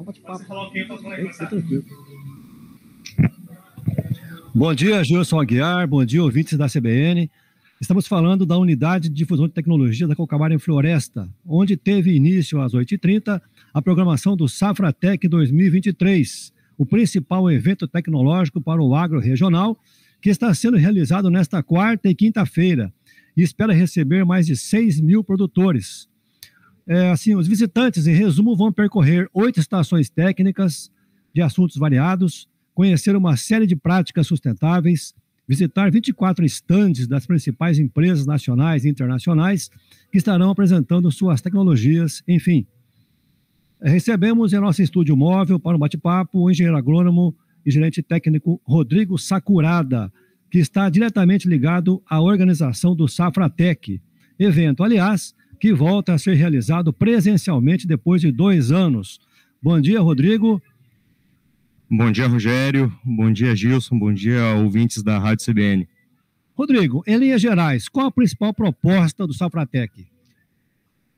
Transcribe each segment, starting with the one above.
Então, bate-papo. tranquilo. Bom dia, Gilson Aguiar. Bom dia, ouvintes da CBN. Estamos falando da Unidade de Difusão de Tecnologia da Cocamara em Floresta, onde teve início às 8h30 a programação do Safratec 2023, o principal evento tecnológico para o agro regional, que está sendo realizado nesta quarta e quinta-feira e espera receber mais de 6 mil produtores, é, assim, os visitantes, em resumo, vão percorrer oito estações técnicas de assuntos variados, conhecer uma série de práticas sustentáveis, visitar 24 estandes das principais empresas nacionais e internacionais que estarão apresentando suas tecnologias, enfim. Recebemos em nosso estúdio móvel para um bate-papo o engenheiro agrônomo e gerente técnico Rodrigo Sakurada, que está diretamente ligado à organização do Safratec, evento, aliás, que volta a ser realizado presencialmente depois de dois anos. Bom dia, Rodrigo. Bom dia, Rogério. Bom dia, Gilson. Bom dia, ouvintes da Rádio CBN. Rodrigo, em linhas gerais, qual a principal proposta do Safratec?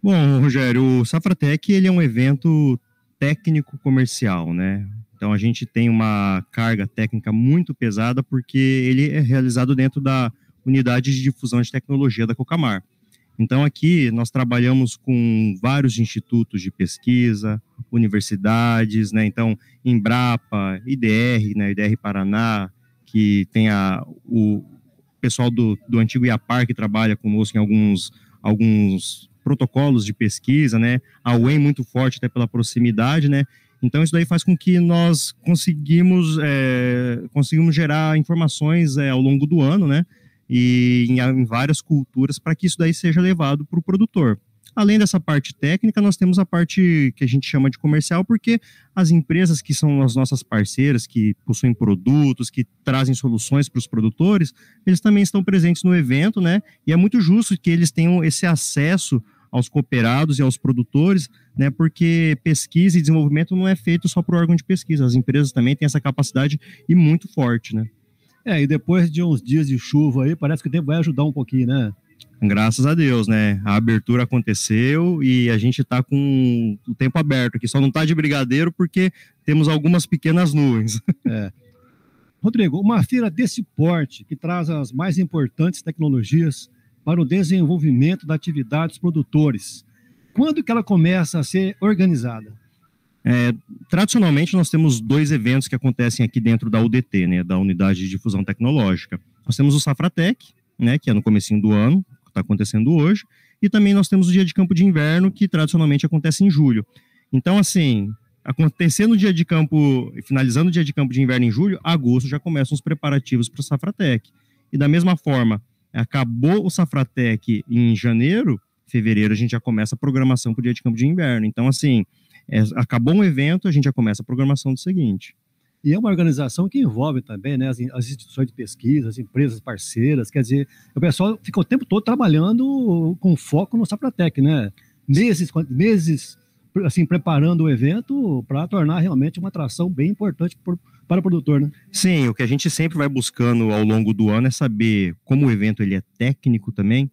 Bom, Rogério, o Safratec ele é um evento técnico comercial, né? Então a gente tem uma carga técnica muito pesada porque ele é realizado dentro da unidade de difusão de tecnologia da Cocamar. Então, aqui nós trabalhamos com vários institutos de pesquisa, universidades, né? Então, Embrapa, IDR, né? IDR Paraná, que tem a, o pessoal do, do antigo IAPAR que trabalha conosco em alguns, alguns protocolos de pesquisa, né? A UEM muito forte até pela proximidade, né? Então, isso daí faz com que nós conseguimos, é, conseguimos gerar informações é, ao longo do ano, né? e em, em várias culturas para que isso daí seja levado para o produtor. Além dessa parte técnica, nós temos a parte que a gente chama de comercial, porque as empresas que são as nossas parceiras, que possuem produtos, que trazem soluções para os produtores, eles também estão presentes no evento, né? E é muito justo que eles tenham esse acesso aos cooperados e aos produtores, né? Porque pesquisa e desenvolvimento não é feito só para o órgão de pesquisa, as empresas também têm essa capacidade e muito forte, né? É, e depois de uns dias de chuva aí, parece que o tempo vai ajudar um pouquinho, né? Graças a Deus, né? A abertura aconteceu e a gente tá com o tempo aberto aqui. Só não tá de brigadeiro porque temos algumas pequenas nuvens. É. Rodrigo, uma feira desse porte que traz as mais importantes tecnologias para o desenvolvimento da atividade dos produtores. Quando que ela começa a ser organizada? É, tradicionalmente, nós temos dois eventos que acontecem aqui dentro da UDT, né, da Unidade de Difusão Tecnológica. Nós temos o Safratec, né, que é no comecinho do ano, está acontecendo hoje, e também nós temos o Dia de Campo de Inverno, que tradicionalmente acontece em julho. Então, assim, acontecendo o dia de campo, finalizando o dia de campo de inverno em julho, agosto já começam os preparativos para o Safratec. E da mesma forma, acabou o Safratec em janeiro, fevereiro a gente já começa a programação para o dia de campo de inverno. Então, assim, é, acabou um evento, a gente já começa a programação do seguinte. E é uma organização que envolve também né, as, as, instituições de pesquisa, as empresas parceiras, quer dizer, o pessoal fica o tempo todo trabalhando com foco no Sapratec, né? Meses, meses assim, preparando o evento para tornar realmente uma atração bem importante por, para o produtor, né? Sim, o que a gente sempre vai buscando ao longo do ano é saber como o evento ele é técnico também,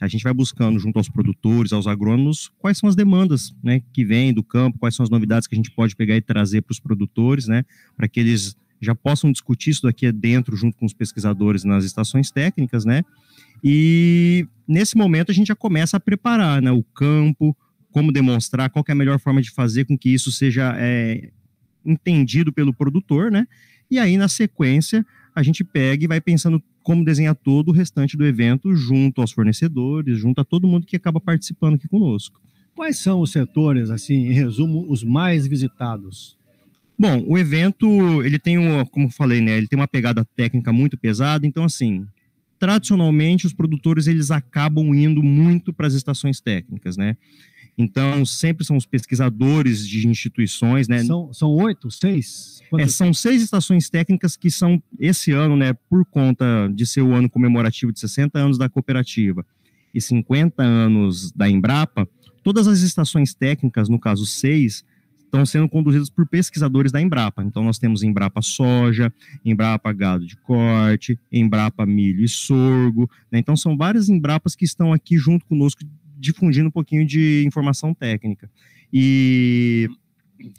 a gente vai buscando junto aos produtores, aos agrônomos, quais são as demandas né, que vêm do campo, quais são as novidades que a gente pode pegar e trazer para os produtores, né, para que eles já possam discutir isso daqui dentro junto com os pesquisadores nas estações técnicas, né? E nesse momento a gente já começa a preparar né, o campo, como demonstrar, qual é a melhor forma de fazer com que isso seja é, entendido pelo produtor, né? E aí, na sequência, a gente pega e vai pensando como desenhar todo o restante do evento junto aos fornecedores, junto a todo mundo que acaba participando aqui conosco. Quais são os setores, assim, em resumo, os mais visitados? Bom, o evento, ele tem, um, como eu falei, né, ele tem uma pegada técnica muito pesada, então assim, tradicionalmente os produtores eles acabam indo muito para as estações técnicas, né? Então, sempre são os pesquisadores de instituições, né? São, são oito, seis? É, são seis estações técnicas que são, esse ano, né, por conta de ser o ano comemorativo de 60 anos da cooperativa e 50 anos da Embrapa, todas as estações técnicas, no caso seis, estão sendo conduzidas por pesquisadores da Embrapa. Então, nós temos Embrapa Soja, Embrapa Gado de Corte, Embrapa Milho e Sorgo. Né? Então, são várias Embrapas que estão aqui junto conosco difundindo um pouquinho de informação técnica. E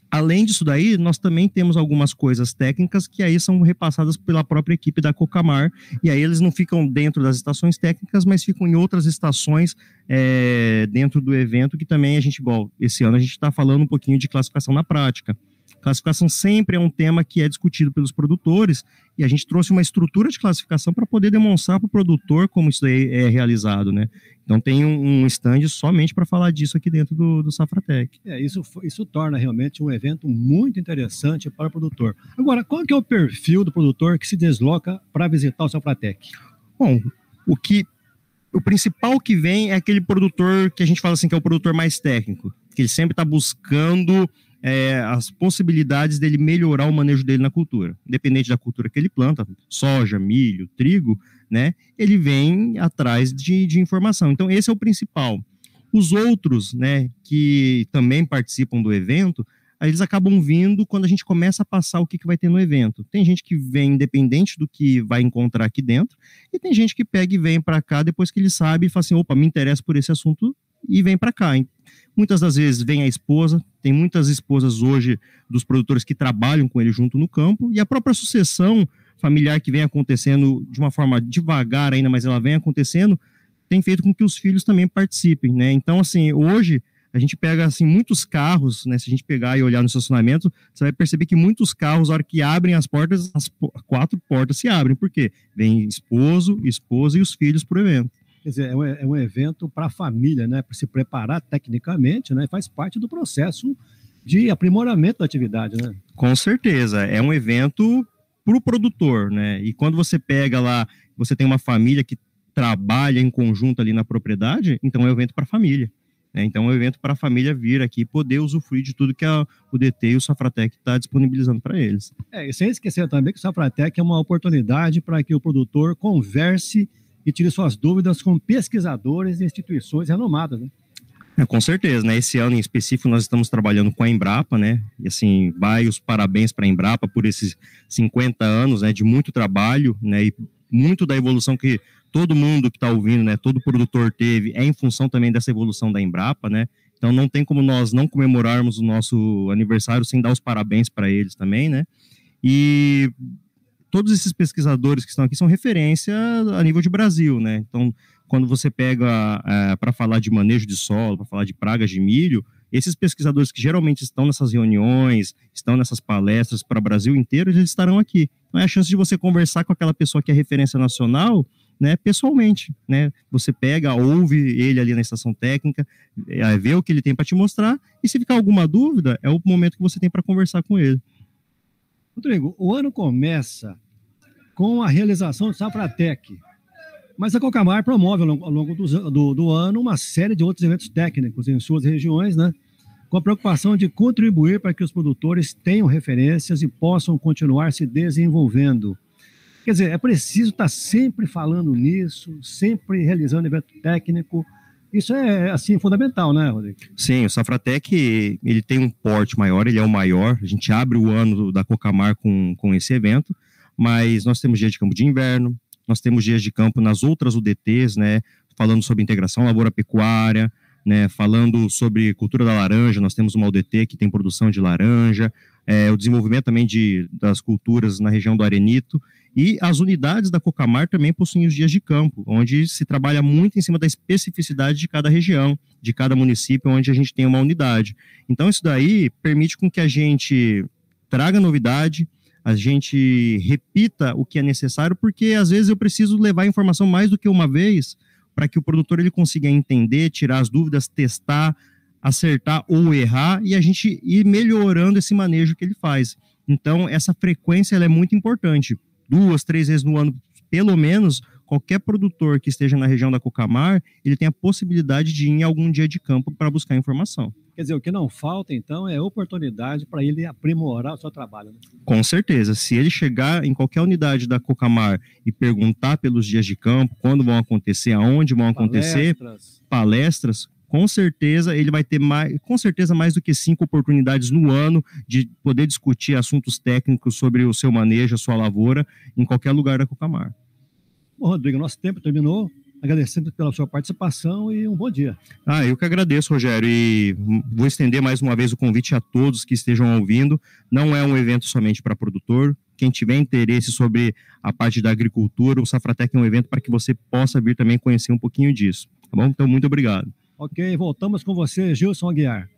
além disso daí, nós também temos algumas coisas técnicas que aí são repassadas pela própria equipe da Cocamar, e aí eles não ficam dentro das estações técnicas, mas ficam em outras estações é, dentro do evento, que também a gente, bom, esse ano a gente está falando um pouquinho de classificação na prática. Classificação sempre é um tema que é discutido pelos produtores e a gente trouxe uma estrutura de classificação para poder demonstrar para o produtor como isso é realizado, né? Então tem um, um stand somente para falar disso aqui dentro do, do Safratec. É, isso, isso torna realmente um evento muito interessante para o produtor. Agora, qual que é o perfil do produtor que se desloca para visitar o Safratec? Bom, o que o principal que vem é aquele produtor que a gente fala assim que é o produtor mais técnico, que ele sempre está buscando é, as possibilidades dele melhorar o manejo dele na cultura. Independente da cultura que ele planta, soja, milho, trigo, né, ele vem atrás de, de informação. Então, esse é o principal. Os outros, né, que também participam do evento, eles acabam vindo quando a gente começa a passar o que, que vai ter no evento. Tem gente que vem independente do que vai encontrar aqui dentro, e tem gente que pega e vem para cá depois que ele sabe e fala assim: opa, me interessa por esse assunto e vem para cá. Muitas das vezes vem a esposa, tem muitas esposas hoje dos produtores que trabalham com ele junto no campo, e a própria sucessão familiar que vem acontecendo de uma forma devagar ainda, mas ela vem acontecendo, tem feito com que os filhos também participem, né? Então, assim, hoje a gente pega assim muitos carros, né? Se a gente pegar e olhar no estacionamento, você vai perceber que muitos carros, a hora que abrem as portas, as quatro portas se abrem, porque vem esposo, esposa e os filhos para o evento. Quer dizer, é um, é um evento para a família, né? Para se preparar tecnicamente, né? Faz parte do processo de aprimoramento da atividade, né? Com certeza. É um evento para o produtor, né? E quando você pega lá, você tem uma família que trabalha em conjunto ali na propriedade, então é um evento para a família. Né? Então é um evento para a família vir aqui poder usufruir de tudo que a, o DT e o Safratec está disponibilizando para eles. É, e sem esquecer também que o Safratec é uma oportunidade para que o produtor converse e tire suas dúvidas com pesquisadores e instituições renomadas. Né? É, com certeza, né? Esse ano em específico nós estamos trabalhando com a Embrapa, né? E assim, vai os parabéns para a Embrapa por esses 50 anos, né, de muito trabalho, né, e muito da evolução que todo mundo que está ouvindo, né, todo produtor teve, é em função também dessa evolução da Embrapa, né? Então não tem como nós não comemorarmos o nosso aniversário sem dar os parabéns para eles também, né? E todos esses pesquisadores que estão aqui são referência a nível de Brasil, né? Então, quando você pega é, para falar de manejo de solo, para falar de pragas de milho, esses pesquisadores que geralmente estão nessas reuniões, estão nessas palestras para o Brasil inteiro, eles estarão aqui. Então, é a chance de você conversar com aquela pessoa que é referência nacional, né, pessoalmente, né? Você pega, ouve ele ali na estação técnica, é, vê o que ele tem para te mostrar e se ficar alguma dúvida, é o momento que você tem para conversar com ele. Rodrigo, o ano começa com a realização do Safratec, mas a Cocamar promove ao longo, ao longo do, do, do, ano uma série de outros eventos técnicos em suas regiões, né? com a preocupação de contribuir para que os produtores tenham referências e possam continuar se desenvolvendo. Quer dizer, é preciso estar sempre falando nisso, sempre realizando evento técnico, isso é assim fundamental, né, Rodrigo? Sim, o Safratec ele tem um porte maior, ele é o maior. A gente abre o ano da Cocamar com, com esse evento, mas nós temos dias de campo de inverno, nós temos dias de campo nas outras UDTs, né? Falando sobre integração lavoura-pecuária, né? Falando sobre cultura da laranja, nós temos uma UDT que tem produção de laranja, é, o desenvolvimento também de, das culturas na região do Arenito. E as unidades da Cocamar também possuem os dias de campo, onde se trabalha muito em cima da especificidade de cada região, de cada município onde a gente tem uma unidade. Então, isso daí permite com que a gente traga novidade, a gente repita o que é necessário, porque às vezes eu preciso levar a informação mais do que uma vez para que o produtor ele consiga entender, tirar as dúvidas, testar, acertar ou errar e a gente ir melhorando esse manejo que ele faz. Então, essa frequência é muito importante duas, três vezes no ano, pelo menos, qualquer produtor que esteja na região da Cocamar, ele tem a possibilidade de ir em algum dia de campo para buscar informação. Quer dizer, o que não falta, então, é oportunidade para ele aprimorar o seu trabalho. Né? Com certeza. Se ele chegar em qualquer unidade da Cocamar e perguntar pelos dias de campo, quando vão acontecer, aonde vão acontecer, palestras com certeza ele vai ter mais, com certeza mais do que cinco oportunidades no ano de poder discutir assuntos técnicos sobre o seu manejo, a sua lavoura, em qualquer lugar da Cucamar. Bom, Rodrigo, nosso tempo terminou. Agradecendo pela sua participação e um bom dia. Ah, eu que agradeço, Rogério, e vou estender mais uma vez o convite a todos que estejam ouvindo. Não é um evento somente para produtor. Quem tiver interesse sobre a parte da agricultura, o Safratec é um evento para que você possa vir também conhecer um pouquinho disso. Tá bom? Então, muito obrigado. Ok, voltamos com você, Gilson Aguiar.